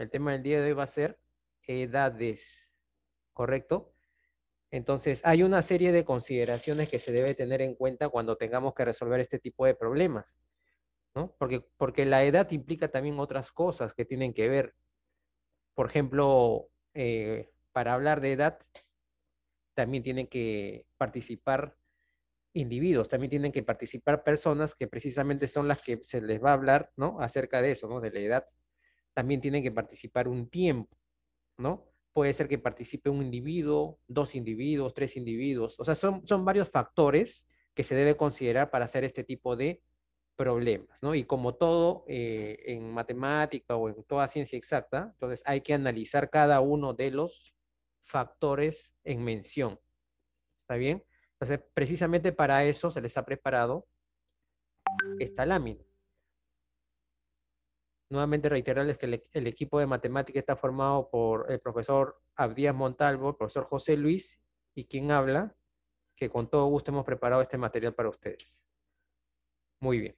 El tema del día de hoy va a ser edades, ¿correcto? Entonces, hay una serie de consideraciones que se debe tener en cuenta cuando tengamos que resolver este tipo de problemas, ¿no? Porque, porque la edad implica también otras cosas que tienen que ver. Por ejemplo, eh, para hablar de edad, también tienen que participar individuos, también tienen que participar personas que precisamente son las que se les va a hablar, ¿no? Acerca de eso, ¿no? De la edad también tienen que participar un tiempo, ¿no? Puede ser que participe un individuo, dos individuos, tres individuos. O sea, son, son varios factores que se debe considerar para hacer este tipo de problemas, ¿no? Y como todo eh, en matemática o en toda ciencia exacta, entonces hay que analizar cada uno de los factores en mención. ¿Está bien? Entonces, precisamente para eso se les ha preparado esta lámina nuevamente reiterarles que el, equipo de matemática está formado por el profesor Abdías Montalvo, el profesor José Luis y quien habla, que con todo gusto hemos preparado este material para ustedes. Muy bien.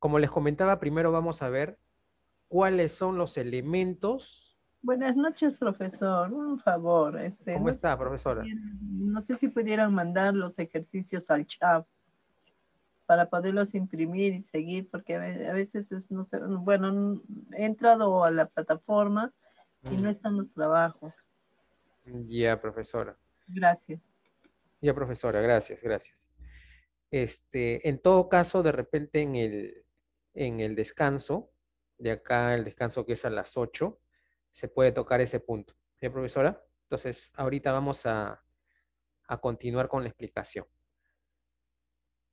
Como les comentaba, primero vamos a ver cuáles son los elementos. Buenas noches, profesor. Un favor. Este, ¿Cómo está, profesora? no sé si pudieran mandar los ejercicios al chat para poderlos imprimir y seguir, porque a veces no bueno, he entrado a la plataforma y no mm. están los trabajos. Ya, profesora. Gracias. Ya, profesora, gracias, gracias. Este, en todo caso, de repente en el, en el descanso, de acá el descanso que es a las 8, se puede tocar ese punto. ¿Ya, profesora? Entonces, ahorita vamos a continuar con la explicación.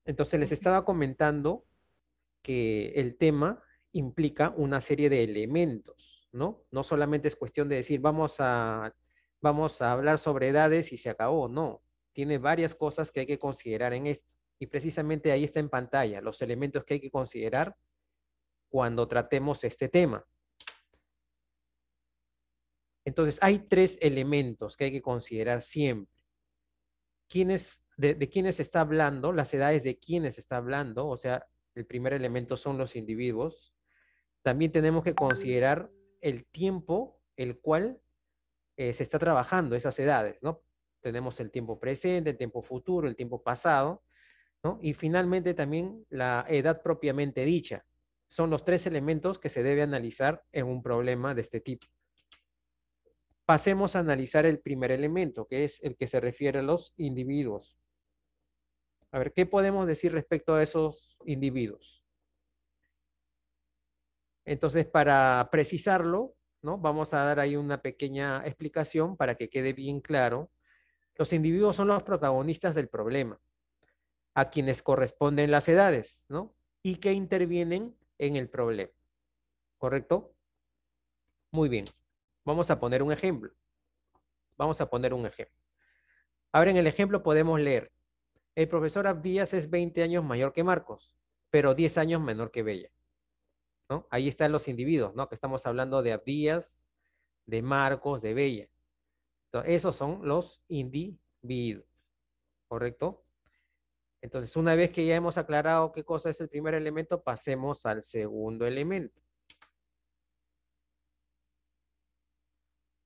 Entonces les estaba comentando que el tema implica una serie de elementos, ¿no? No solamente es cuestión de decir, vamos a, vamos a hablar sobre edades y se acabó, no. Tiene varias cosas que hay que considerar en esto. Y precisamente ahí está en pantalla los elementos que hay que considerar cuando tratemos este tema. Entonces, hay tres elementos que hay que considerar siempre. ¿Quiénes de, de quiénes está hablando, las edades de quiénes está hablando, o sea, el primer elemento son los individuos. También tenemos que considerar el tiempo el cual eh, se está trabajando esas edades, ¿no? Tenemos el tiempo presente, el tiempo futuro, el tiempo pasado, ¿no? Y finalmente también la edad propiamente dicha. Son los tres elementos que se debe analizar en un problema de este tipo. Pasemos a analizar el primer elemento, que es el que se refiere a los individuos. A ver, ¿qué podemos decir respecto a esos individuos? Entonces, para precisarlo, ¿no? vamos a dar ahí una pequeña explicación para que quede bien claro. Los individuos son los protagonistas del problema, a quienes corresponden las edades, ¿no? Y que intervienen en el problema. ¿Correcto? Muy bien. Vamos a poner un ejemplo. Vamos a poner un ejemplo. Ahora en el ejemplo podemos leer el profesor Abdías es 20 años mayor que Marcos, pero 10 años menor que Bella. ¿no? Ahí están los individuos, ¿no? Que estamos hablando de Abdías, de Marcos, de Bella. Entonces, esos son los individuos, ¿correcto? Entonces, una vez que ya hemos aclarado qué cosa es el primer elemento, pasemos al segundo elemento.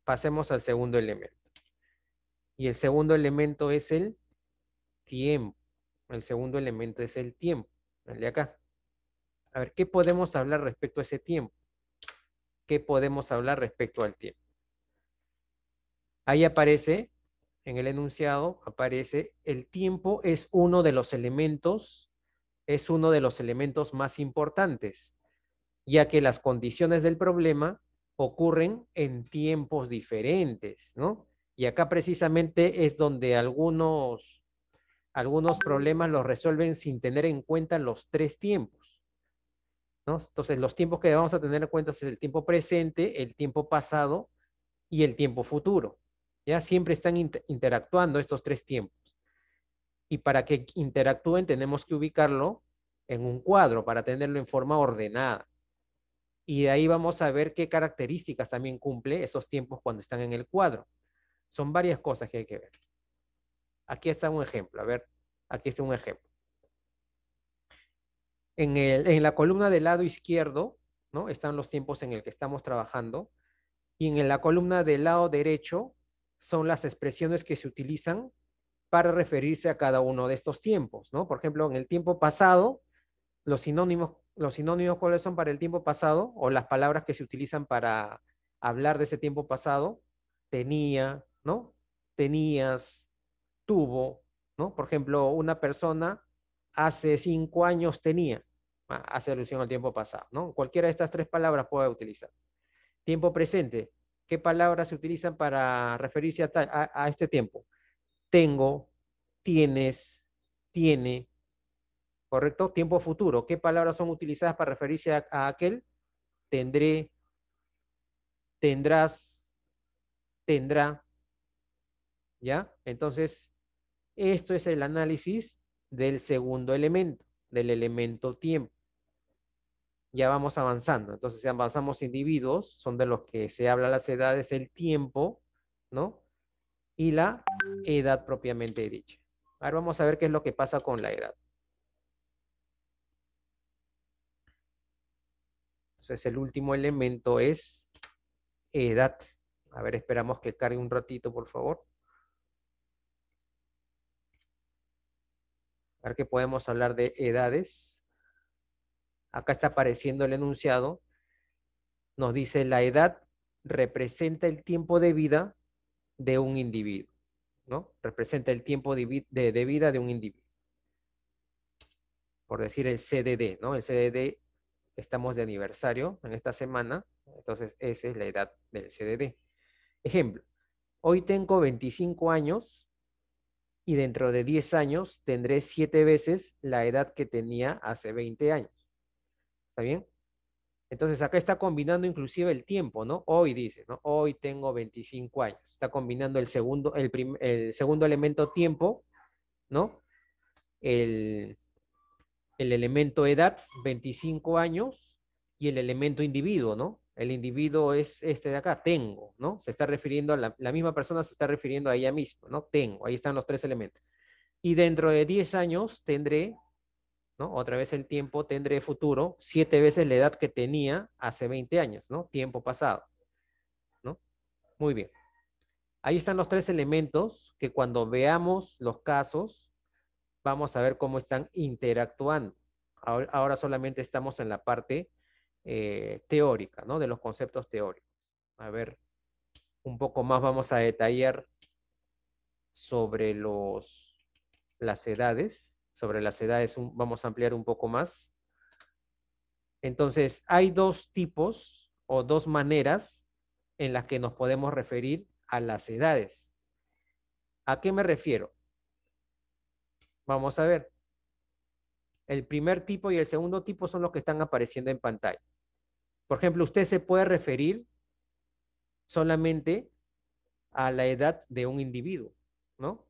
Pasemos al segundo elemento. Y el segundo elemento es el tiempo. El segundo elemento es el tiempo, acá. A ver, ¿qué podemos hablar respecto a ese tiempo? ¿Qué podemos hablar respecto al tiempo? Ahí aparece, en el enunciado, aparece el tiempo es uno de los elementos, es uno de los elementos más importantes, ya que las condiciones del problema ocurren en tiempos diferentes, ¿no? Y acá precisamente es donde algunos algunos problemas los resuelven sin tener en cuenta los tres tiempos. Entonces, los tiempos que vamos a tener en cuenta son el tiempo presente, el tiempo pasado y el tiempo futuro. Ya siempre están interactuando estos tres tiempos. Y para que interactúen tenemos que ubicarlo en un cuadro para tenerlo en forma ordenada. Y de ahí vamos a ver qué características también cumple esos tiempos cuando están en el cuadro. Son varias cosas que hay que ver. Aquí está un ejemplo, a ver, aquí está un ejemplo. En, el, en la columna del lado izquierdo, ¿no? Están los tiempos en el que estamos trabajando. Y en la columna del lado derecho son las expresiones que se utilizan para referirse a cada uno de estos tiempos, ¿no? Por ejemplo, en el tiempo pasado, los sinónimos, los sinónimos cuáles son para el tiempo pasado o las palabras que se utilizan para hablar de ese tiempo pasado, tenía, ¿no? Tenías, tuvo, ¿no? Por ejemplo, una persona hace cinco años tenía, ah, hace alusión al tiempo pasado, ¿no? Cualquiera de estas tres palabras puede utilizar. Tiempo presente, ¿qué palabras se utilizan para referirse a, este tiempo? Tengo, tienes, tiene, ¿correcto? Tiempo futuro, ¿qué palabras son utilizadas para referirse a, a aquel? Tendré, tendrás, tendrá, ¿ya? Entonces, esto es el análisis del segundo elemento, del elemento tiempo. Ya vamos avanzando. Entonces, si avanzamos individuos, son de los que se habla las edades, el tiempo, ¿no? Y la edad propiamente dicha. Ahora vamos a ver qué es lo que pasa con la edad. Entonces, el último elemento es edad. A ver, esperamos que cargue un ratito, por favor. A ver que podemos hablar de edades. Acá está apareciendo el enunciado. Nos dice la edad representa el tiempo de vida de un individuo, ¿no? Representa el tiempo de, vida de un individuo. Por decir el CDD, ¿no? El CDD estamos de aniversario en esta semana, entonces esa es la edad del CDD. Ejemplo, hoy tengo 25 años y dentro de 10 años tendré 7 veces la edad que tenía hace 20 años. ¿Está bien? Entonces acá está combinando inclusive el tiempo, ¿no? Hoy dice, ¿no? Hoy tengo 25 años. Está combinando el segundo, el, segundo elemento tiempo, ¿no? el elemento edad, 25 años, y el elemento individuo, ¿no? el individuo es este de acá, tengo, ¿no? Se está refiriendo a la, misma persona, se está refiriendo a ella misma, ¿no? Tengo, ahí están los tres elementos. Y dentro de 10 años tendré, ¿no? Otra vez el tiempo, tendré futuro, siete veces la edad que tenía hace 20 años, ¿no? Tiempo pasado, ¿no? Muy bien. Ahí están los tres elementos que cuando veamos los casos, vamos a ver cómo están interactuando. Ahora, ahora solamente estamos en la parte eh, teórica, ¿no? de los conceptos teóricos. A ver, un poco más vamos a detallar sobre los, las edades. Sobre las edades vamos a ampliar un poco más. Entonces, hay dos tipos o dos maneras en las que nos podemos referir a las edades. ¿A qué me refiero? Vamos a ver. El primer tipo y el segundo tipo son los que están apareciendo en pantalla. Por ejemplo, usted se puede referir solamente a la edad de un individuo, ¿no?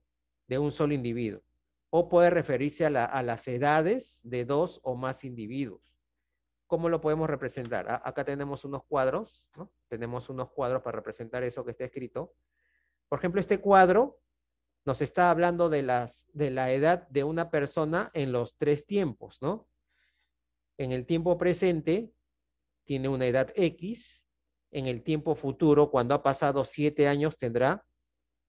De un solo individuo. O puede referirse a, las edades de dos o más individuos. ¿Cómo lo podemos representar? acá tenemos unos cuadros, ¿no? Tenemos unos cuadros para representar eso que está escrito. Por ejemplo, este cuadro nos está hablando de, las, de la edad de una persona en los tres tiempos, ¿no? En el tiempo presente, tiene una edad X, en el tiempo futuro, cuando ha pasado siete años, tendrá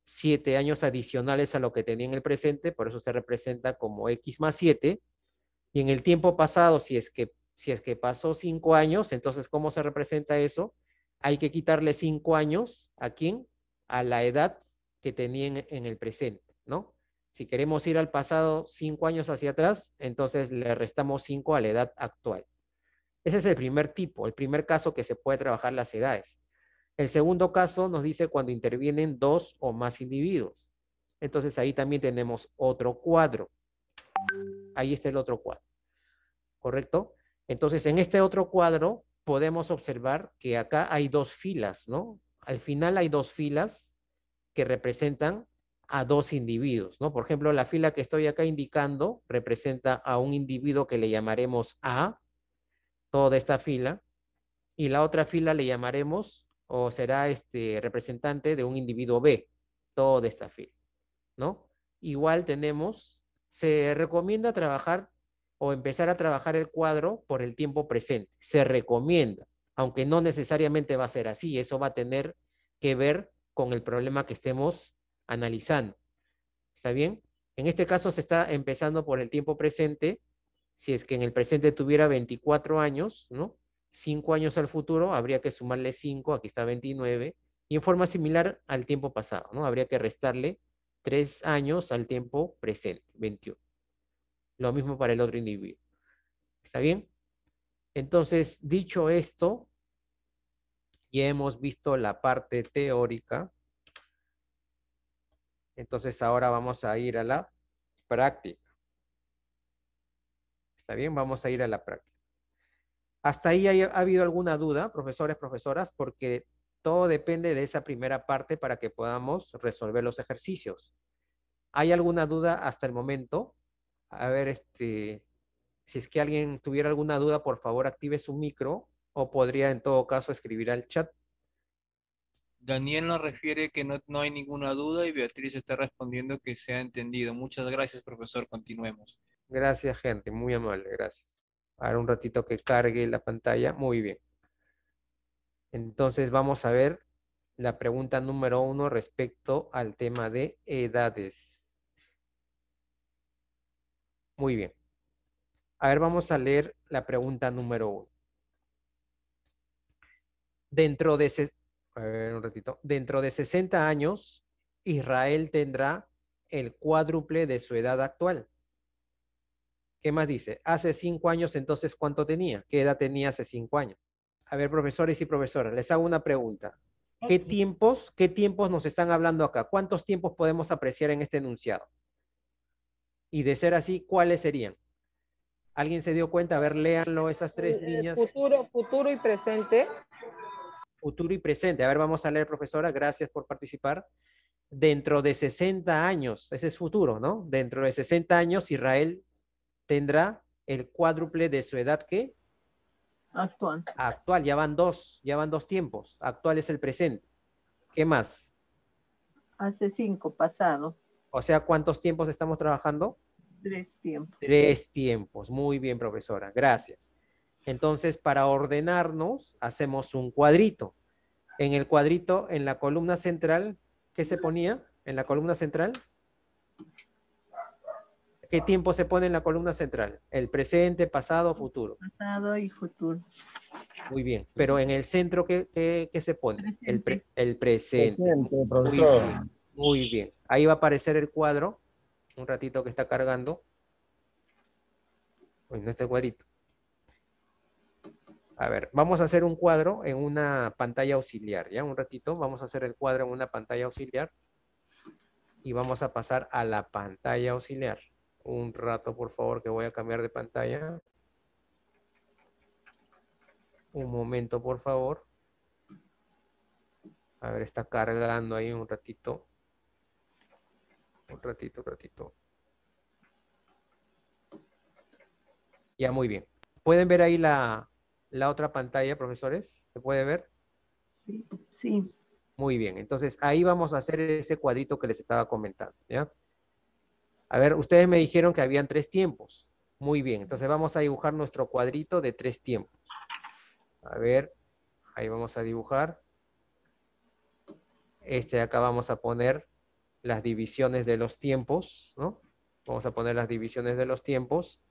siete años adicionales a lo que tenía en el presente, por eso se representa como X más 7. Y en el tiempo pasado, si es que, si es que pasó cinco años, entonces, ¿cómo se representa eso? Hay que quitarle cinco años a quién? A la edad que tenía en el presente, ¿no? Si queremos ir al pasado cinco años hacia atrás, entonces le restamos cinco a la edad actual. Ese es el primer tipo, el primer caso que se puede trabajar las edades. El segundo caso nos dice cuando intervienen dos o más individuos. Entonces ahí también tenemos otro cuadro. Ahí está el otro cuadro. ¿Correcto? Entonces en este otro cuadro podemos observar que acá hay dos filas, ¿no? Al final hay dos filas que representan a dos individuos, ¿no? Por ejemplo, la fila que estoy acá indicando representa a un individuo que le llamaremos A toda esta fila, y la otra fila le llamaremos o será este representante de un individuo B, toda esta fila, ¿no? Igual tenemos, se recomienda trabajar o empezar a trabajar el cuadro por el tiempo presente, se recomienda, aunque no necesariamente va a ser así, eso va a tener que ver con el problema que estemos analizando, ¿está bien? En este caso se está empezando por el tiempo presente si es que en el presente tuviera 24 años, ¿no? 5 años al futuro, habría que sumarle 5, aquí está 29, y en forma similar al tiempo pasado, ¿no? Habría que restarle 3 años al tiempo presente, 21. Lo mismo para el otro individuo. ¿Está bien? Entonces, dicho esto, ya hemos visto la parte teórica. Entonces, ahora vamos a ir a la práctica. ¿Está bien? Vamos a ir a la práctica. ¿Hasta ahí ha, habido alguna duda, profesores, profesoras? Porque todo depende de esa primera parte para que podamos resolver los ejercicios. ¿Hay alguna duda hasta el momento? A ver, este, si es que alguien tuviera alguna duda, por favor active su micro o podría en todo caso escribir al chat. Daniel nos refiere que no hay ninguna duda y Beatriz está respondiendo que se ha entendido. Muchas gracias, profesor. Continuemos. Gracias, gente. Muy amable, gracias. Ahora un ratito que cargue la pantalla. Muy bien. Entonces vamos a ver la pregunta número uno respecto al tema de edades. Muy bien. A ver, vamos a leer la pregunta número uno. Dentro de, ratito. Dentro de 60 años, Israel tendrá el cuádruple de su edad actual ¿Qué más dice? Hace cinco años, entonces, ¿cuánto tenía? ¿Qué edad tenía hace cinco años? A ver, profesores y profesoras, les hago una pregunta. ¿Qué tiempos, qué tiempos nos están hablando acá? ¿Cuántos tiempos podemos apreciar en este enunciado? Y de ser así, ¿cuáles serían? ¿Alguien se dio cuenta? A ver, léanlo esas eh, tres eh, líneas. Futuro, futuro y presente. Futuro y presente. A ver, vamos a leer, profesora. Gracias por participar dentro de 60 años, ese es futuro, ¿no? Dentro de 60 años Israel tendrá el cuádruple de su edad que actual. Actual, ya van dos, ya van dos tiempos. Actual es el presente. ¿Qué más? Hace cinco, pasado. O sea, ¿cuántos tiempos estamos trabajando? Tres tiempos. Tres tiempos. Muy bien, profesora. Gracias. Entonces, para ordenarnos, hacemos un cuadrito. En el cuadrito, en la columna central, ¿qué se ponía? En la columna central. ¿Qué tiempo se pone en la columna central? El presente, pasado, futuro. Pasado y futuro. Muy bien, pero en el centro, ¿qué, se pone? El, el, presente. Muy, bien. Ahí va a aparecer el cuadro, un ratito que está cargando. Uy, no está cuadrito. A ver, vamos a hacer un cuadro en una pantalla auxiliar, ¿ya? Un ratito, vamos a hacer el cuadro en una pantalla auxiliar y vamos a pasar a la pantalla auxiliar un rato, por favor, que voy a cambiar de pantalla. Un momento, por favor. A ver, está cargando ahí un ratito. Un ratito, ratito. Ya, muy bien. ¿Pueden ver ahí la, otra pantalla, profesores? ¿Se puede ver? Sí, sí. Muy bien, entonces ahí vamos a hacer ese cuadrito que les estaba comentando, ¿ya? A ver, ustedes me dijeron que habían tres tiempos. Muy bien, entonces vamos a dibujar nuestro cuadrito de tres tiempos. A ver, ahí vamos a dibujar. Este acá vamos a poner las divisiones de los tiempos, ¿no? Vamos a poner las divisiones de los tiempos.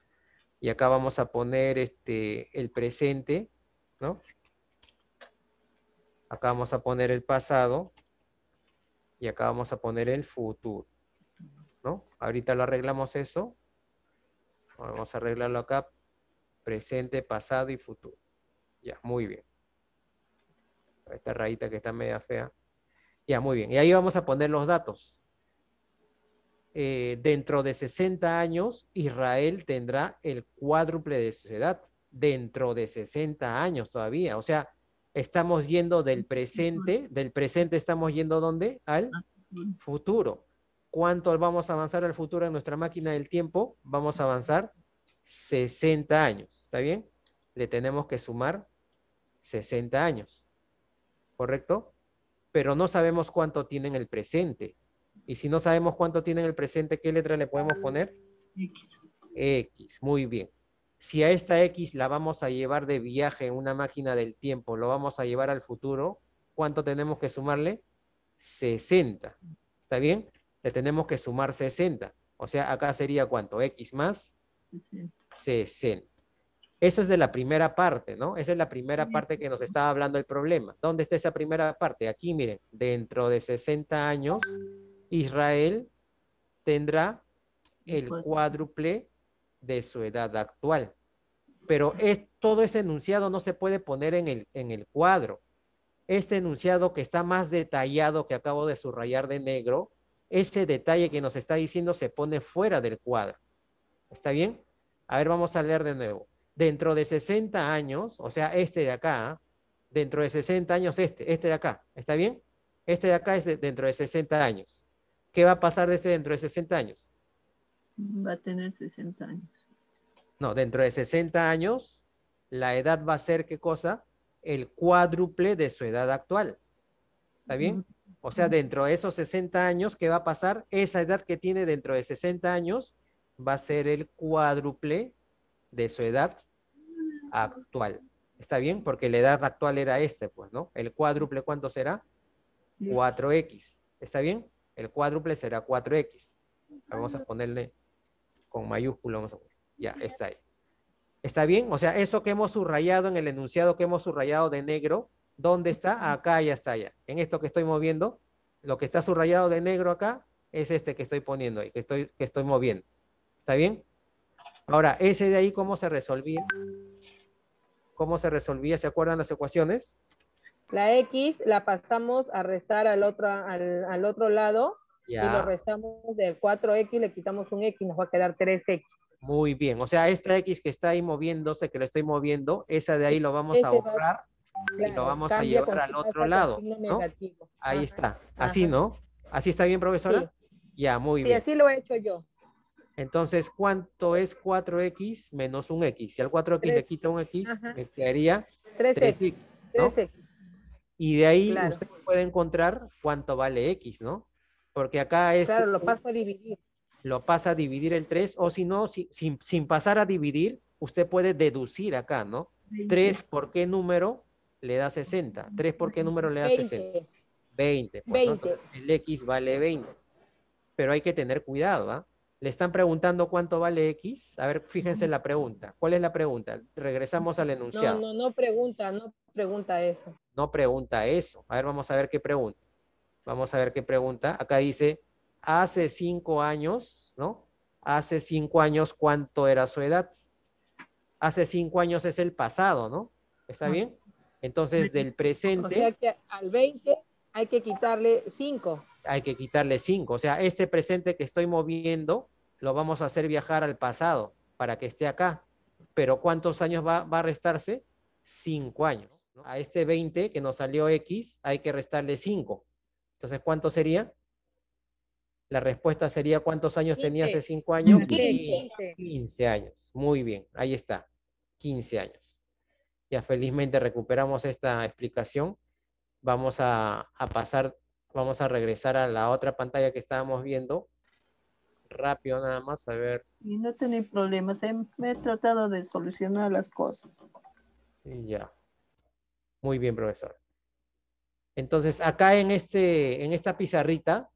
Y acá vamos a poner este, el presente, ¿no? Acá vamos a poner el pasado. Y acá vamos a poner el futuro. Ahorita lo arreglamos eso. Vamos a arreglarlo acá. Presente, pasado y futuro. Ya, muy bien. Esta rayita que está media fea. Ya, muy bien. Y ahí vamos a poner los datos. Eh, dentro de 60 años, Israel tendrá el cuádruple de su edad. Dentro de 60 años todavía. O sea, estamos yendo del presente, del presente estamos yendo ¿dónde? Al futuro. ¿Cuánto vamos a avanzar al futuro en nuestra máquina del tiempo? Vamos a avanzar 60 años, ¿está bien? Le tenemos que sumar 60 años, ¿correcto? Pero no sabemos cuánto tiene en el presente. Y si no sabemos cuánto tiene en el presente, ¿qué letra le podemos poner? X. X, muy bien. Si a esta X la vamos a llevar de viaje en una máquina del tiempo, lo vamos a llevar al futuro, ¿cuánto tenemos que sumarle? 60. ¿Está bien? tenemos que sumar 60. O sea, acá sería cuánto? X más 60. Eso es de la primera parte, ¿no? Esa es la primera parte que nos estaba hablando el problema. ¿Dónde está esa primera parte? Aquí, miren, dentro de 60 años, Israel tendrá el cuádruple de su edad actual. Pero es, todo ese enunciado no se puede poner en el, en el cuadro. Este enunciado que está más detallado, que acabo de subrayar de negro, ese detalle que nos está diciendo se pone fuera del cuadro. ¿Está bien? A ver, vamos a leer de nuevo. Dentro de 60 años, o sea, este de acá, dentro de 60 años este, este de acá, ¿está bien? Este de acá es dentro de 60 años. ¿Qué va a pasar de este dentro de 60 años? Va a tener 60 años. No, dentro de 60 años, la edad va a ser, ¿qué cosa? El cuádruple de su edad actual. ¿Está bien? O sea, dentro de esos 60 años, ¿qué va a pasar? Esa edad que tiene dentro de 60 años va a ser el cuádruple de su edad actual. ¿Está bien? Porque la edad actual era este, pues, ¿no? El cuádruple, ¿cuánto será? 4X. ¿Está bien? El cuádruple será 4X. Vamos a ponerle con mayúscula. Ya, está ahí. ¿Está bien? O sea, eso que hemos subrayado en el enunciado que hemos subrayado de negro ¿Dónde está? Acá ya está ya. En esto que estoy moviendo, lo que está subrayado de negro acá es este que estoy poniendo ahí, que estoy, que estoy moviendo. ¿Está bien? Ahora, ese de ahí, ¿cómo se resolvía? ¿Cómo se resolvía? ¿Se acuerdan las ecuaciones? La X la pasamos a restar al otro, al, otro lado y lo restamos del 4X, le quitamos un X, nos va a quedar 3X. Muy bien, o sea, esta X que está ahí moviéndose, que lo estoy moviendo, esa de ahí lo vamos a borrar y lo vamos a llevar al otro lado. ¿no? Ahí está. Así, ¿no? ¿Así está bien, profesora? Ya, muy bien. Y así lo he hecho yo. Entonces, ¿cuánto es 4x menos 1x? Si al 4x le quito un x, me quedaría 3x. 3x. Y de ahí usted puede encontrar cuánto vale x, ¿no? Porque acá es... Claro, lo pasa a dividir. Lo pasa a dividir en 3, o si no, sin, sin pasar a dividir, usted puede deducir acá, ¿no? 3 por qué número le da 60. ¿Tres por qué número le da 60. 20. Pues, el X vale 20. Pero hay que tener cuidado, ¿ah? Le están preguntando cuánto vale X. A ver, fíjense la pregunta. ¿Cuál es la pregunta? Regresamos al enunciado. No, no, no pregunta, no pregunta eso. No pregunta eso. A ver, vamos a ver qué pregunta. Vamos a ver qué pregunta. Acá dice, hace cinco años, ¿no? Hace cinco años, ¿cuánto era su edad? Hace cinco años es el pasado, ¿no? ¿Está bien? Entonces, del presente... O sea al 20 hay que quitarle 5. Hay que quitarle 5. O sea, este presente que estoy moviendo lo vamos a hacer viajar al pasado para que esté acá. Pero ¿cuántos años va, a restarse? 5 años. A este 20 que nos salió X hay que restarle 5. Entonces, ¿cuánto sería? La respuesta sería ¿cuántos años tenía hace 5 años? 15 años. Muy bien, ahí está. 15 años. Ya felizmente recuperamos esta explicación. Vamos a, a pasar, vamos a regresar a la otra pantalla que estábamos viendo. Rápido nada más, a ver. Y no tenéis problemas, eh, me he tratado de solucionar las cosas. Y ya. Muy bien, profesor. Entonces, acá en, este, en esta pizarrita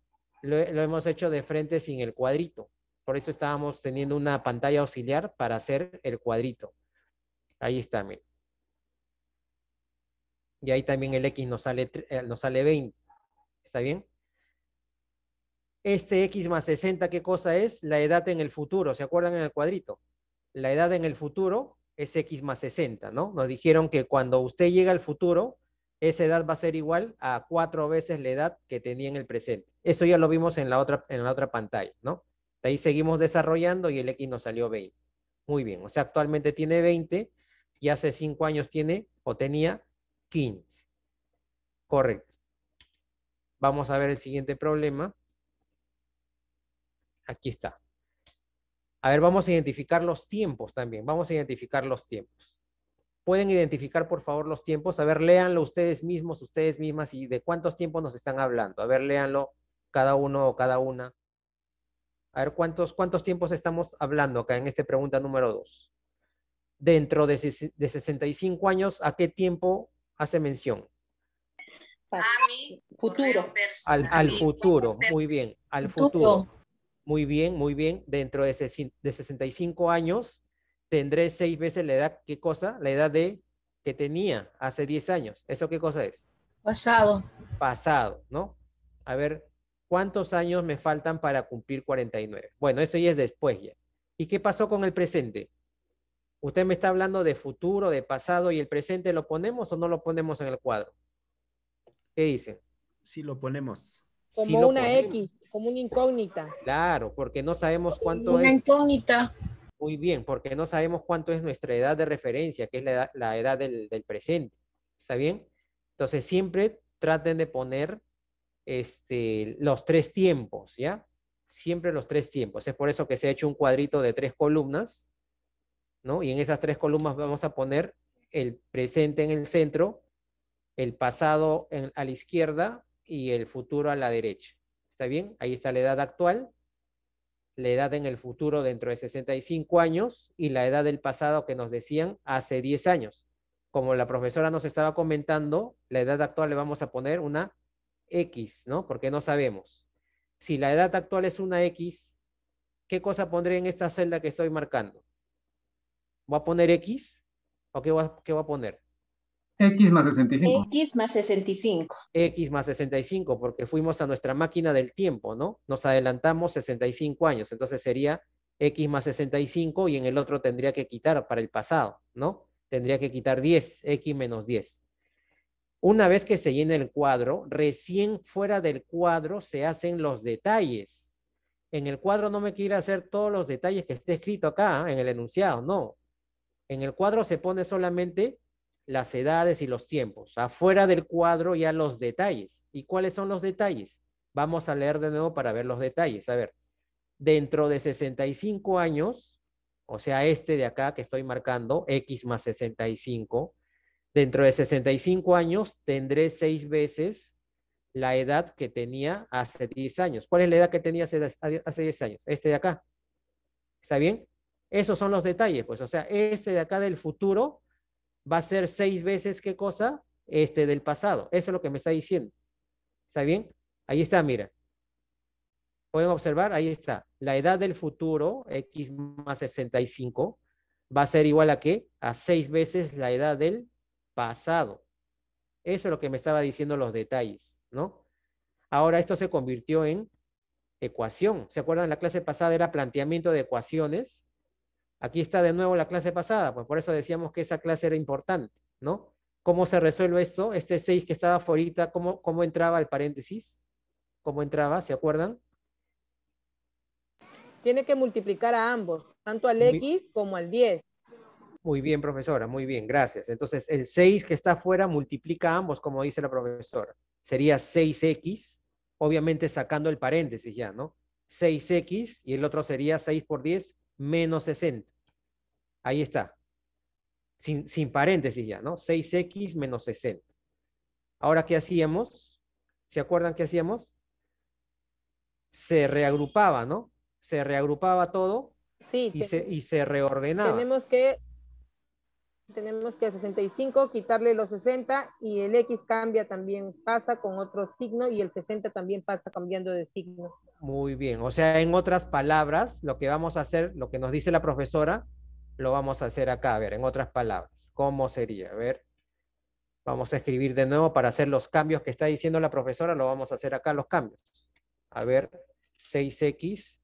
lo, hemos hecho de frente sin el cuadrito. Por eso estábamos teniendo una pantalla auxiliar para hacer el cuadrito. Ahí está, miren. Y ahí también el X nos sale, eh, nos sale 20. ¿Está bien? Este X más 60, ¿qué cosa es? La edad en el futuro. ¿Se acuerdan en el cuadrito? La edad en el futuro es X más 60, ¿no? Nos dijeron que cuando usted llega al futuro, esa edad va a ser igual a cuatro veces la edad que tenía en el presente. Eso ya lo vimos en la otra, en la otra pantalla, ¿no? ahí seguimos desarrollando y el X nos salió 20. Muy bien, o sea, actualmente tiene 20 y hace cinco años tiene o tenía 15. Correcto. Vamos a ver el siguiente problema. Aquí está. A ver, vamos a identificar los tiempos también. Vamos a identificar los tiempos. Pueden identificar, por favor, los tiempos. A ver, léanlo ustedes mismos, ustedes mismas, y de cuántos tiempos nos están hablando. A ver, léanlo cada uno o cada una. A ver, ¿cuántos, cuántos tiempos estamos hablando acá en esta pregunta número 2? Dentro de, de 65 años, ¿a qué tiempo hace mención? A mi futuro. Al, futuro, muy bien, al futuro. Muy bien, muy bien. Dentro de, de 65 años tendré seis veces la edad, ¿qué cosa? La edad de que tenía hace 10 años. ¿Eso qué cosa es? Pasado. Pasado, ¿no? A ver, ¿cuántos años me faltan para cumplir 49? Bueno, eso ya es después ya. ¿Y qué pasó con el presente? Usted me está hablando de futuro, de pasado y el presente, ¿lo ponemos o no lo ponemos en el cuadro? ¿Qué dice? Sí lo ponemos. Como una X, como una incógnita. Claro, porque no sabemos cuánto es. Una incógnita. Muy bien, porque no sabemos cuánto es nuestra edad de referencia, que es la edad, del, presente. ¿Está bien? Entonces siempre traten de poner este, los tres tiempos, ¿ya? Siempre los tres tiempos. Es por eso que se ha hecho un cuadrito de tres columnas y en esas tres columnas vamos a poner el presente en el centro, el pasado a la izquierda y el futuro a la derecha. ¿Está bien? Ahí está la edad actual, la edad en el futuro dentro de 65 años y la edad del pasado que nos decían hace 10 años. Como la profesora nos estaba comentando, la edad actual le vamos a poner una X, ¿no? Porque no sabemos. Si la edad actual es una X, ¿qué cosa pondré en esta celda que estoy marcando? ¿Va a poner X? ¿O qué va a, a poner? X más 65. X más 65. X más 65, porque fuimos a nuestra máquina del tiempo, ¿no? Nos adelantamos 65 años, entonces sería X más 65 y en el otro tendría que quitar para el pasado, ¿no? Tendría que quitar 10, X menos 10. Una vez que se llena el cuadro, recién fuera del cuadro se hacen los detalles. En el cuadro no me quiere hacer todos los detalles que esté escrito acá, ¿eh? en el enunciado, no. En el cuadro se pone solamente las edades y los tiempos. Afuera del cuadro ya los detalles. ¿Y cuáles son los detalles? Vamos a leer de nuevo para ver los detalles. A ver, dentro de 65 años, o sea, este de acá que estoy marcando, X más 65, dentro de 65 años tendré seis veces la edad que tenía hace 10 años. ¿Cuál es la edad que tenía hace, hace 10 años? Este de acá. ¿Está bien? Esos son los detalles, pues. O sea, este de acá del futuro va a ser seis veces qué cosa este del pasado. Eso es lo que me está diciendo. ¿Está bien? Ahí está, mira. Pueden observar, ahí está. La edad del futuro, x más 65, va a ser igual a qué? A seis veces la edad del pasado. Eso es lo que me estaba diciendo los detalles, ¿no? Ahora esto se convirtió en ecuación. ¿Se acuerdan? La clase pasada era planteamiento de ecuaciones. Aquí está de nuevo la clase pasada, pues por eso decíamos que esa clase era importante, ¿no? ¿Cómo se resuelve esto? Este 6 que estaba afuera, ¿cómo, entraba el paréntesis? ¿Cómo entraba? ¿Se acuerdan? Tiene que multiplicar a ambos, tanto al X como al 10. Muy bien, profesora, muy bien, gracias. Entonces, el 6 que está afuera multiplica a ambos, como dice la profesora. Sería 6X, obviamente sacando el paréntesis ya, ¿no? 6X y el otro sería 6 por 10, menos 60. Ahí está. Sin, sin paréntesis ya, ¿no? 6x menos 60. Ahora, ¿qué hacíamos? ¿Se acuerdan qué hacíamos? Se reagrupaba, ¿no? Se reagrupaba todo y, se, y se reordenaba. Tenemos que tenemos que a 65 quitarle los 60 y el X cambia también, pasa con otro signo y el 60 también pasa cambiando de signo. Muy bien, o sea, en otras palabras, lo que vamos a hacer, lo que nos dice la profesora, lo vamos a hacer acá, a ver, en otras palabras, ¿cómo sería? A ver, vamos a escribir de nuevo para hacer los cambios que está diciendo la profesora, lo vamos a hacer acá los cambios. A ver, 6X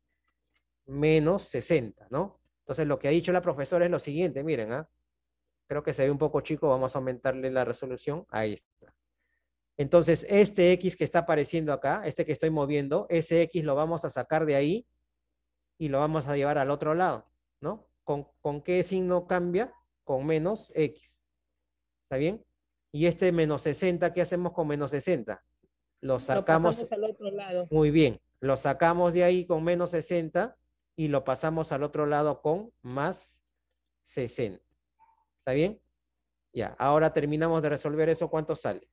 menos 60, ¿no? Entonces lo que ha dicho la profesora es lo siguiente, miren, ¿ah? creo que se ve un poco chico, vamos a aumentarle la resolución, ahí está. Entonces, este X que está apareciendo acá, este que estoy moviendo, ese X lo vamos a sacar de ahí y lo vamos a llevar al otro lado, ¿no? ¿Con, con qué signo cambia? Con menos X. ¿Está bien? Y este menos 60, ¿qué hacemos con menos 60? Lo sacamos... Lo al otro lado. Muy bien. Lo sacamos de ahí con menos 60 y lo pasamos al otro lado con más 60. ¿Está bien? Ya, ahora terminamos de resolver eso. ¿Cuánto sale?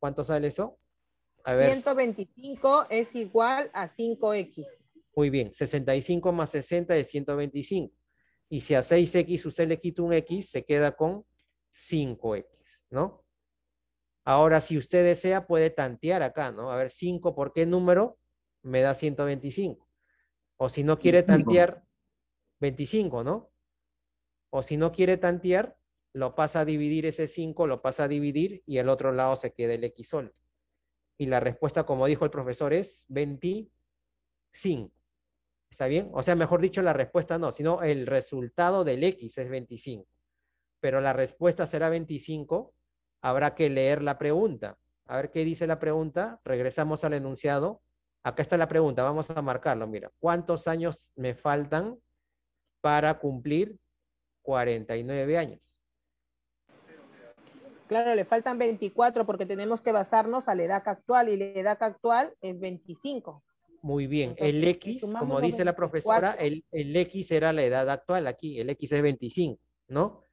¿Cuánto sale eso? A ver. 125 es igual a 5X. Muy bien, 65 más 60 es 125. Y si a 6X usted le quita un X, se queda con 5X, ¿no? Ahora, si usted desea, puede tantear acá, ¿no? A ver, 5 por qué número me da 125. O si no quiere tantear, 25, ¿no? O si no quiere tantear, lo pasa a dividir ese 5, lo pasa a dividir y el otro lado se queda el x solo. Y la respuesta, como dijo el profesor, es 25. ¿Está bien? O sea, mejor dicho, la respuesta no, sino el resultado del x es 25. Pero la respuesta será 25. Habrá que leer la pregunta. A ver qué dice la pregunta. Regresamos al enunciado. Acá está la pregunta. Vamos a marcarlo. Mira, ¿cuántos años me faltan para cumplir 49 años. Claro, le faltan 24 porque tenemos que basarnos a la edad actual y la edad actual es 25. Muy bien, el X, como dice la profesora, el, el, X era la edad actual aquí, el X es 25, ¿no?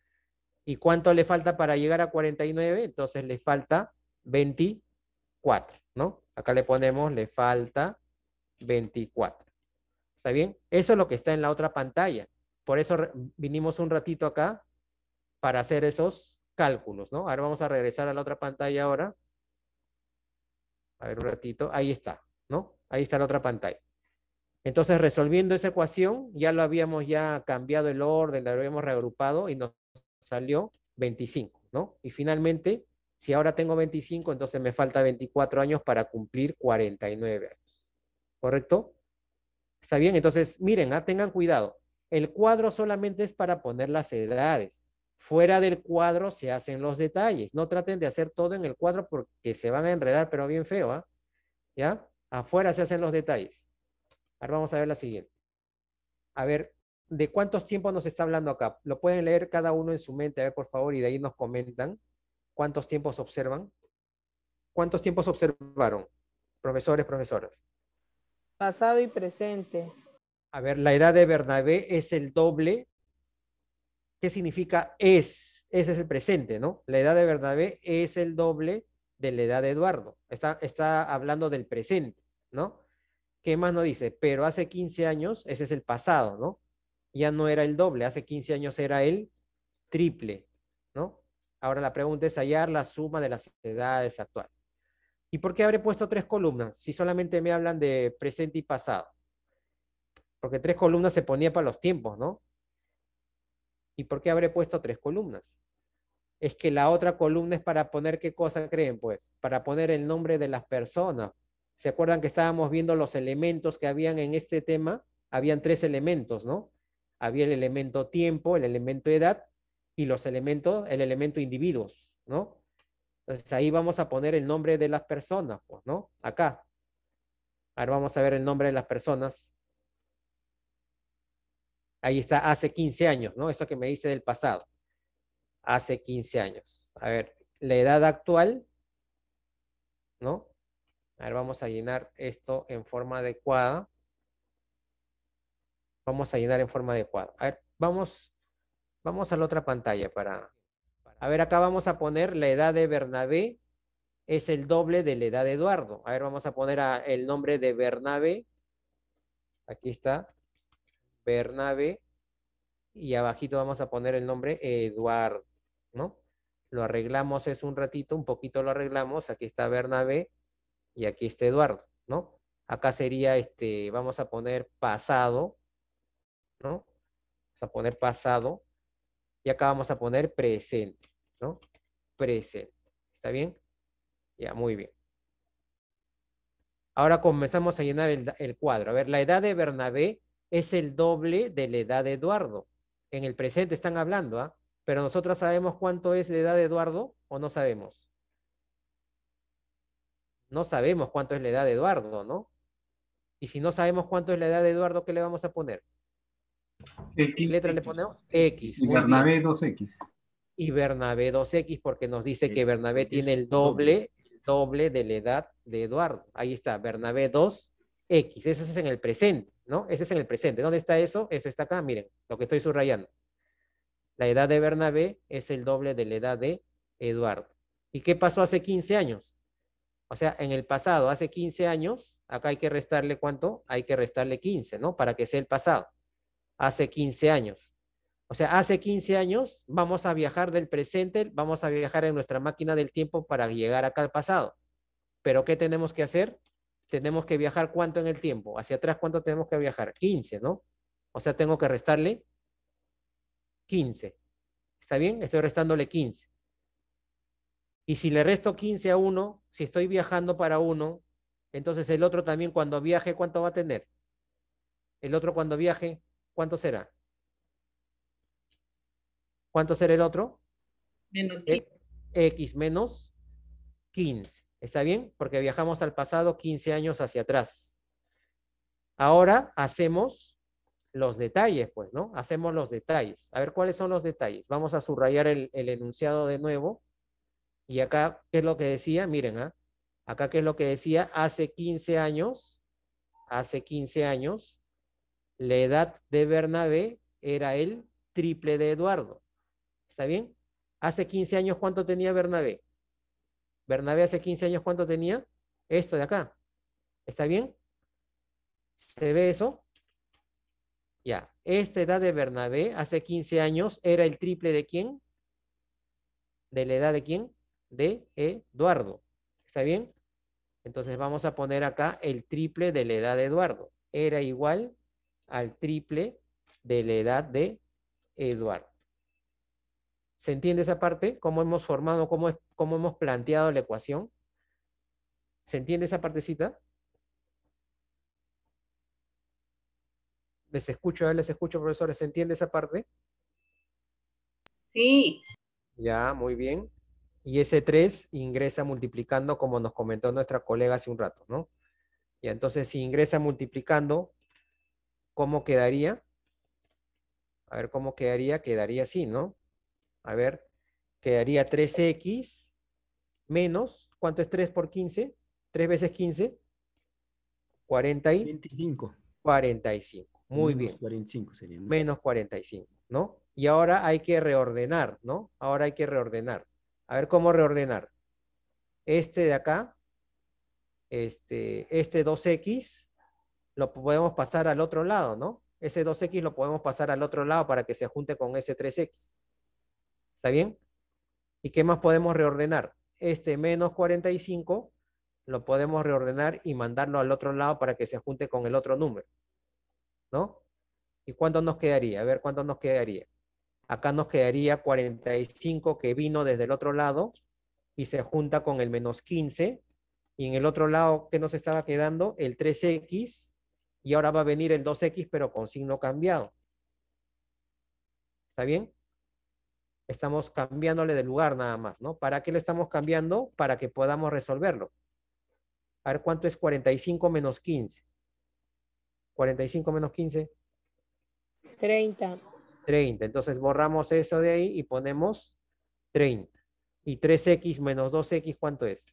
¿Y cuánto le falta para llegar a 49? Entonces le falta 24, ¿no? Acá le ponemos, le falta 24. ¿Está bien? Eso es lo que está en la otra pantalla. Por eso vinimos un ratito acá para hacer esos cálculos, ¿no? Ahora vamos a regresar a la otra pantalla ahora. A ver un ratito, ahí está, ¿no? Ahí está la otra pantalla. Entonces, resolviendo esa ecuación, ya lo habíamos ya cambiado el orden, lo habíamos reagrupado y nos salió 25, ¿no? Y finalmente, si ahora tengo 25, entonces me falta 24 años para cumplir 49 años. ¿Correcto? ¿Está bien? Entonces, miren, ah, tengan cuidado. El cuadro solamente es para poner las edades. Fuera del cuadro se hacen los detalles. No traten de hacer todo en el cuadro porque se van a enredar, pero bien feo, ¿ah? ¿Ya? Afuera se hacen los detalles. Ahora vamos a ver la siguiente. A ver, ¿de cuántos tiempos nos está hablando acá? Lo pueden leer cada uno en su mente, a ver, por favor, y de ahí nos comentan cuántos tiempos observan. ¿Cuántos tiempos observaron, profesores, profesoras? Pasado y presente. A ver, la edad de Bernabé es el doble. ¿Qué significa es? Ese es el presente, ¿no? La edad de Bernabé es el doble de la edad de Eduardo. Está, está hablando del presente, ¿no? ¿Qué más nos dice? Pero hace 15 años, ese es el pasado, ¿no? Ya no era el doble, hace 15 años era el triple, ¿no? Ahora la pregunta es hallar la suma de las edades actuales. ¿Y por qué habré puesto tres columnas si solamente me hablan de presente y pasado? Porque tres columnas se ponía para los tiempos, ¿no? ¿Y por qué habré puesto tres columnas? Es que la otra columna es para poner qué cosa creen, pues, para poner el nombre de las personas. ¿Se acuerdan que estábamos viendo los elementos que habían en este tema? Habían tres elementos, ¿no? Había el elemento tiempo, el elemento edad y los elementos, el elemento individuos, ¿no? Entonces ahí vamos a poner el nombre de las personas, pues, ¿no? Acá. Ahora vamos a ver el nombre de las personas. Ahí está hace 15 años, ¿no? Eso que me dice del pasado. Hace 15 años. A ver, la edad actual, ¿no? A ver, vamos a llenar esto en forma adecuada. Vamos a llenar en forma adecuada. A ver, vamos, vamos a la otra pantalla para... A ver, acá vamos a poner la edad de Bernabé es el doble de la edad de Eduardo. A ver, vamos a poner el nombre de Bernabé. Aquí está. Bernabe y abajito vamos a poner el nombre Eduardo, ¿no? Lo arreglamos es un ratito, un poquito lo arreglamos, aquí está Bernabé y aquí está Eduardo, ¿no? Acá sería este, vamos a poner pasado, ¿no? Vamos a poner pasado y acá vamos a poner presente, ¿no? Presente, ¿está bien? Ya, muy bien. Ahora comenzamos a llenar el, el cuadro. A ver, la edad de Bernabé es el doble de la edad de Eduardo. En el presente están hablando, ¿ah? Pero nosotros sabemos cuánto es la edad de Eduardo o no sabemos. No sabemos cuánto es la edad de Eduardo, ¿no? Y si no sabemos cuánto es la edad de Eduardo, ¿qué le vamos a poner? ¿Qué letra le ponemos? X. Y Bernabé 2X. Y Bernabé 2X, porque nos dice que Bernabé tiene el doble, el doble de la edad de Eduardo. Ahí está, Bernabé 2, X. Eso es en el presente, ¿no? Eso es en el presente. ¿Dónde está eso? Eso está acá, miren, lo que estoy subrayando. La edad de Bernabé es el doble de la edad de Eduardo. ¿Y qué pasó hace 15 años? O sea, en el pasado, hace 15 años, acá hay que restarle cuánto? Hay que restarle 15, ¿no? Para que sea el pasado. Hace 15 años. O sea, hace 15 años vamos a viajar del presente, vamos a viajar en nuestra máquina del tiempo para llegar acá al pasado. Pero ¿qué tenemos que hacer? tenemos que viajar cuánto en el tiempo. Hacia atrás, ¿cuánto tenemos que viajar? 15, ¿no? O sea, tengo que restarle 15. ¿Está bien? Estoy restándole 15. Y si le resto 15 a uno, si estoy viajando para uno, entonces el otro también cuando viaje, ¿cuánto va a tener? El otro cuando viaje, ¿cuánto será? ¿Cuánto será el otro? Menos 15. Eh, X menos 15. ¿Está bien? Porque viajamos al pasado 15 años hacia atrás. Ahora hacemos los detalles, pues, ¿no? Hacemos los detalles. A ver, ¿cuáles son los detalles? Vamos a subrayar el, enunciado de nuevo. Y acá, ¿qué es lo que decía? Miren, ¿ah? Acá, ¿qué es lo que decía? Hace 15 años, hace 15 años, la edad de Bernabé era el triple de Eduardo. ¿Está bien? Hace 15 años, ¿cuánto tenía Bernabé? Bernabé hace 15 años, ¿cuánto tenía? Esto de acá. ¿Está bien? ¿Se ve eso? Ya. Esta edad de Bernabé hace 15 años era el triple de quién? ¿De la edad de quién? De Eduardo. ¿Está bien? Entonces vamos a poner acá el triple de la edad de Eduardo. Era igual al triple de la edad de Eduardo. ¿Se entiende esa parte? ¿Cómo hemos formado, cómo, hemos planteado la ecuación? ¿Se entiende esa partecita? Les escucho, eh, les escucho, profesores. ¿Se entiende esa parte? Sí. Ya, muy bien. Y ese 3 ingresa multiplicando, como nos comentó nuestra colega hace un rato, ¿no? Y entonces, si ingresa multiplicando, ¿cómo quedaría? A ver, ¿cómo quedaría? Quedaría así, ¿no? A ver, quedaría 3x menos, ¿cuánto es 3 por 15? 3 veces 15, 40 y... 45. Muy bien. 45 sería. Menos 45, ¿no? Y ahora hay que reordenar, ¿no? Ahora hay que reordenar. A ver cómo reordenar. Este de acá, este, este 2x, lo podemos pasar al otro lado, ¿no? Ese 2x lo podemos pasar al otro lado para que se junte con ese 3x. ¿Está bien? ¿Y qué más podemos reordenar? Este menos 45 lo podemos reordenar y mandarlo al otro lado para que se junte con el otro número. ¿No? ¿Y cuánto nos quedaría? A ver, ¿cuánto nos quedaría? Acá nos quedaría 45 que vino desde el otro lado y se junta con el menos 15. Y en el otro lado, ¿qué nos estaba quedando? El 3X. Y ahora va a venir el 2X, pero con signo cambiado. ¿Está bien? estamos cambiándole de lugar nada más, ¿no? ¿Para qué lo estamos cambiando? Para que podamos resolverlo. A ver, ¿cuánto es 45 menos 15? 45 menos 15. 30. 30. Entonces borramos eso de ahí y ponemos 30. Y 3x menos 2x, ¿cuánto es?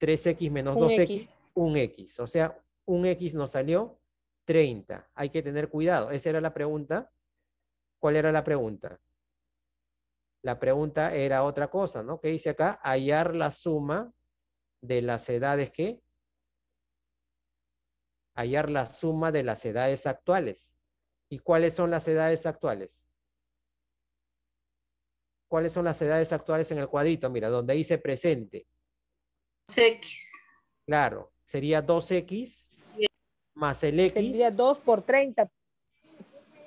3x menos 2x, 1x. O sea, 1x nos salió 30. Hay que tener cuidado. Esa era la pregunta ¿Cuál era la pregunta? La pregunta era otra cosa, ¿no? ¿Qué dice acá? Hallar la suma de las edades que... Hallar la suma de las edades actuales. ¿Y cuáles son las edades actuales? ¿Cuáles son las edades actuales en el cuadrito? Mira, donde dice presente. 2X. Claro, sería 2X más el X. Sería 2 por 30.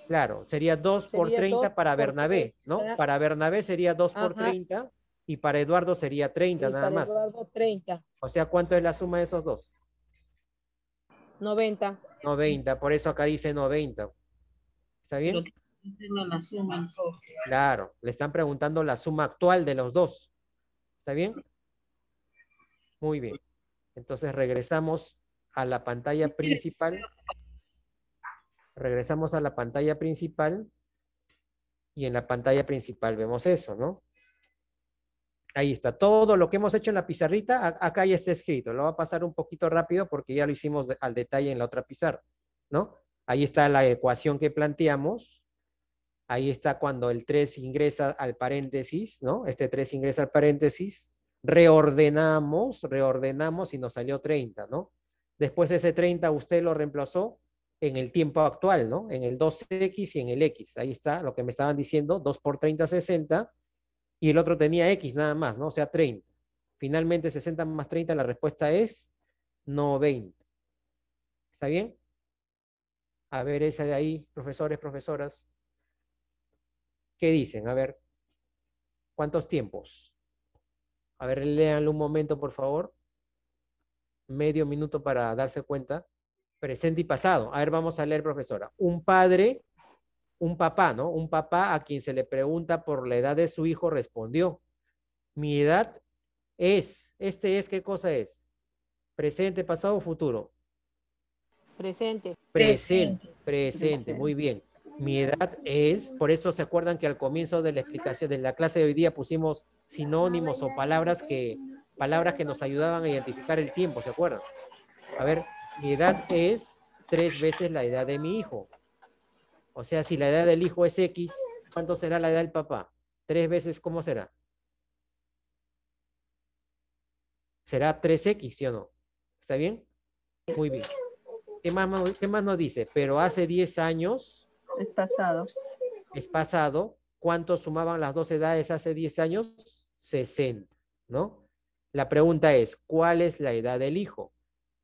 Claro, sería 2 por 30 para Bernabé, ¿no? Para... Bernabé sería 2 por 30 y para Eduardo sería 30 nada para más. Eduardo 30. O sea, ¿cuánto es la suma de esos dos? 90. 90, por eso acá dice 90. ¿Está bien? Claro, le están preguntando la suma actual de los dos. ¿Está bien? Muy bien. Entonces regresamos a la pantalla principal. Regresamos a la pantalla principal y en la pantalla principal vemos eso, ¿no? Ahí está, todo lo que hemos hecho en la pizarrita, acá ya está escrito. Lo va a pasar un poquito rápido porque ya lo hicimos al detalle en la otra pizarra, ¿no? Ahí está la ecuación que planteamos. Ahí está cuando el 3 ingresa al paréntesis, ¿no? Este 3 ingresa al paréntesis. Reordenamos, reordenamos y nos salió 30, ¿no? Después ese 30 usted lo reemplazó en el tiempo actual, ¿no? En el 2X y en el X. Ahí está lo que me estaban diciendo, 2 por 30, 60, y el otro tenía X nada más, ¿no? O sea, 30. Finalmente, 60 más 30, la respuesta es 90. ¿Está bien? A ver esa de ahí, profesores, profesoras. ¿Qué dicen? A ver, ¿cuántos tiempos? A ver, léanlo un momento, por favor. Medio minuto para darse cuenta presente y pasado. A ver, vamos a leer, profesora. Un padre, un papá, ¿no? Un papá a quien se le pregunta por la edad de su hijo respondió, mi edad es, este es, ¿qué cosa es? Presente, pasado o futuro. Presente. Presente, presente, muy bien. Mi edad es, por eso se acuerdan que al comienzo de la explicación de la clase de hoy día pusimos sinónimos o palabras que palabras que nos ayudaban a identificar el tiempo, ¿se acuerdan? A ver, mi edad es tres veces la edad de mi hijo. O sea, si la edad del hijo es X, ¿cuánto será la edad del papá? Tres veces, ¿cómo será? Será 3X, ¿sí o no? ¿Está bien? Muy bien. ¿Qué más, qué más nos dice? Pero hace 10 años... Es pasado. Es pasado. ¿Cuánto sumaban las dos edades hace 10 años? 60, ¿no? La pregunta es, ¿cuál es la edad del hijo?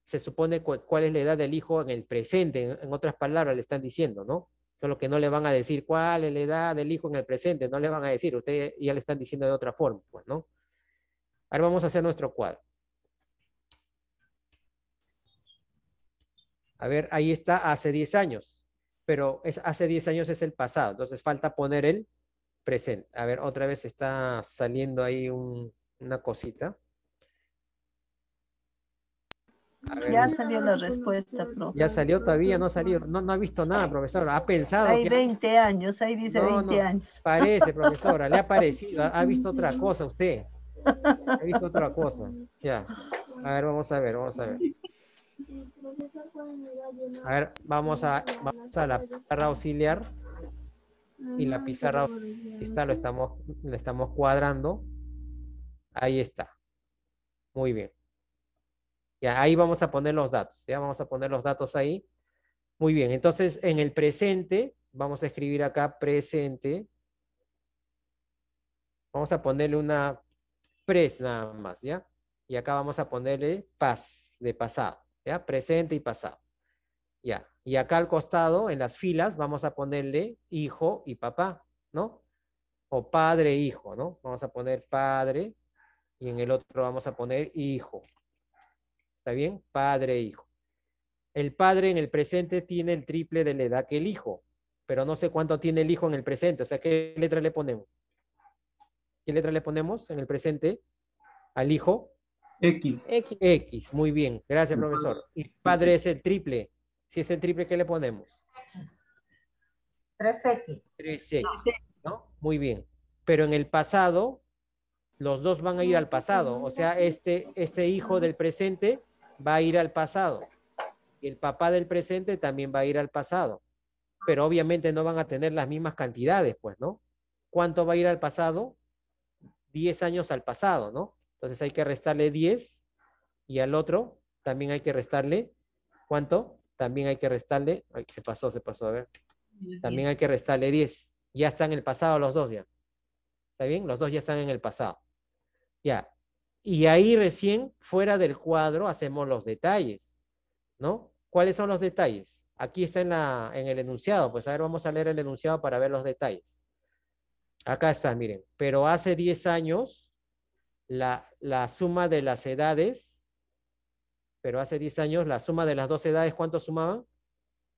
se supone cuál es la edad del hijo en el presente, en, otras palabras le están diciendo, ¿no? Solo que no le van a decir cuál es la edad del hijo en el presente, no le van a decir, ustedes ya le están diciendo de otra forma, pues, ¿no? Ahora vamos a hacer nuestro cuadro. A ver, ahí está hace 10 años, pero es, hace 10 años es el pasado, entonces falta poner el presente. A ver, otra vez está saliendo ahí una cosita. Ya salió la respuesta, profe. Ya salió todavía, no ha salido, no, ha visto nada, profesora. Ha pensado. Hay 20 años, ahí dice 20 años. Parece, profesora, le ha parecido, ha visto otra cosa usted. Ha visto otra cosa. Ya. A ver, vamos a ver, vamos a ver. A ver, vamos a, vamos a la pizarra auxiliar. Y la pizarra está, lo estamos, estamos cuadrando. Ahí está. Muy bien. Ya, ahí vamos a poner los datos. Ya vamos a poner los datos ahí. Muy bien, entonces en el presente, vamos a escribir acá presente. Vamos a ponerle una pres nada más, ¿ya? Y acá vamos a ponerle pas, de pasado, ¿ya? Presente y pasado. Ya. Y acá al costado, en las filas, vamos a ponerle hijo y papá, ¿no? O padre, e hijo, ¿no? Vamos a poner padre y en el otro vamos a poner hijo, ¿Está bien? Padre e hijo. El padre en el presente tiene el triple de la edad que el hijo, pero no sé cuánto tiene el hijo en el presente. O sea, ¿qué letra le ponemos? ¿Qué letra le ponemos en el presente al hijo? X. X, muy bien. Gracias, profesor. Y padre es el triple. Si es el triple, ¿qué le ponemos? 3X. 3X, ¿no? Muy bien. Pero en el pasado, los dos van a ir al pasado. O sea, este, este hijo del presente va a ir al pasado y el papá del presente también va a ir al pasado. Pero obviamente no van a tener las mismas cantidades, pues, ¿no? ¿Cuánto va a ir al pasado? 10 años al pasado, ¿no? Entonces hay que restarle 10 y al otro también hay que restarle, ¿cuánto? También hay que restarle, se pasó, se pasó, a ver. También hay que restarle 10. Ya están en el pasado los dos ya. ¿Está bien? Los dos ya están en el pasado. Ya, y ahí recién, fuera del cuadro, hacemos los detalles, ¿no? ¿Cuáles son los detalles? Aquí está en, la, en el enunciado, pues a ver, vamos a leer el enunciado para ver los detalles. Acá está, miren, pero hace 10 años, la, la suma de las edades, pero hace 10 años, la suma de las dos edades, ¿cuánto sumaban?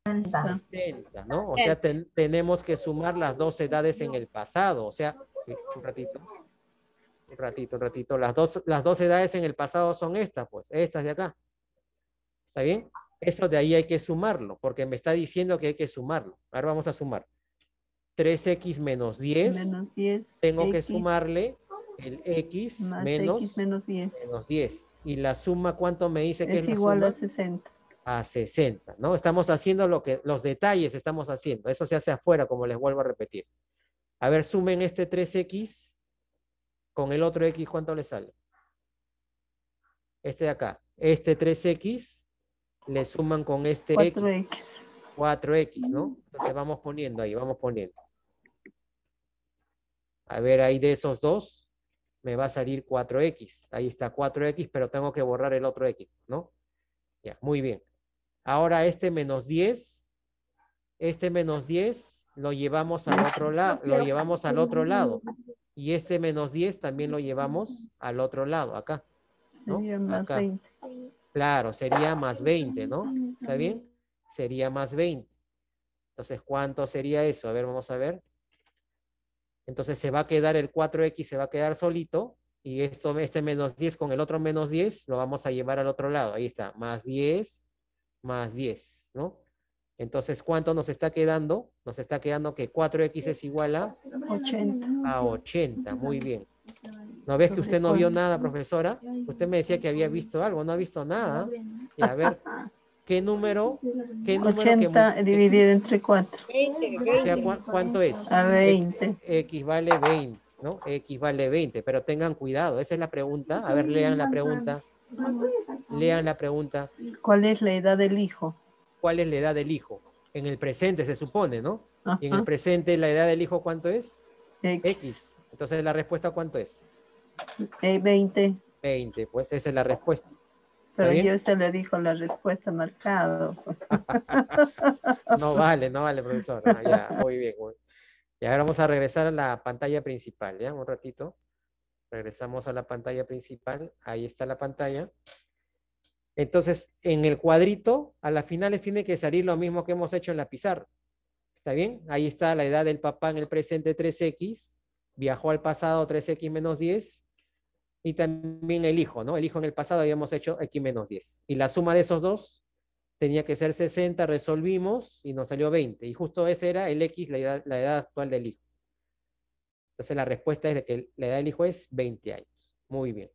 70, ¿no? O sea, tenemos que sumar las dos edades en el pasado, o sea, un ratito. Un ratito, un ratito. Las dos, las edades en el pasado son estas, pues, estas de acá. ¿Está bien? Eso de ahí hay que sumarlo, porque me está diciendo que hay que sumarlo. Ahora vamos a sumar. 3x menos 10. Menos 10 tengo que sumarle el x menos, x menos, 10. 10. Y la suma, ¿cuánto me dice que es, igual a 60. A 60, ¿no? Estamos haciendo lo que, los detalles estamos haciendo. Eso se hace afuera, como les vuelvo a repetir. A ver, sumen este 3x con el otro X, ¿cuánto le sale? Este de acá. Este 3X le suman con este 4X. X. 4 ¿no? Entonces vamos poniendo ahí, vamos poniendo. A ver, ahí de esos dos me va a salir 4X. Ahí está 4X, pero tengo que borrar el otro X, ¿no? Ya, muy bien. Ahora este menos 10, este menos 10 lo llevamos al otro lado, lo llevamos al otro lado. Y este menos 10 también lo llevamos al otro lado, acá. Sería más 20. Claro, sería más 20, ¿no? ¿Está bien? Sería más 20. Entonces, ¿cuánto sería eso? A ver, vamos a ver. Entonces, se va a quedar el 4x, se va a quedar solito. Y esto, este menos 10 con el otro menos 10, lo vamos a llevar al otro lado. Ahí está, más 10, más 10, ¿no? Entonces, ¿cuánto nos está quedando? Nos está quedando que 4x es igual a 80. A 80, muy bien. ¿No ves que usted no vio nada, profesora? Usted me decía que había visto algo, no ha visto nada. Y a ver, ¿qué número? 80 dividido entre 4. O ¿cuánto es? A 20. X e, vale 20, ¿no? X vale 20, pero tengan cuidado, esa es la pregunta. A ver, lean la pregunta. Lean la pregunta. ¿Cuál es la edad del hijo? cuál es la edad del hijo. En el presente se supone, ¿no? Y en el presente la edad del hijo cuánto es? X. Entonces la respuesta cuánto es? 20. Eh, 20, pues esa es la respuesta. Pero yo se le dijo la respuesta marcado. no vale, no vale, profesor. Ah, muy bien. Y ahora vamos a regresar a la pantalla principal, ¿ya? Un ratito. Regresamos a la pantalla principal. Ahí está la pantalla. Entonces, en el cuadrito, a las finales tiene que salir lo mismo que hemos hecho en la pizarra. ¿Está bien? Ahí está la edad del papá en el presente 3X, viajó al pasado 3X menos 10, y también el hijo, ¿no? El hijo en el pasado habíamos hecho X menos 10. Y la suma de esos dos tenía que ser 60, resolvimos y nos salió 20. Y justo ese era el X, la edad, actual del hijo. Entonces la respuesta es que la edad del hijo es 20 años. Muy bien.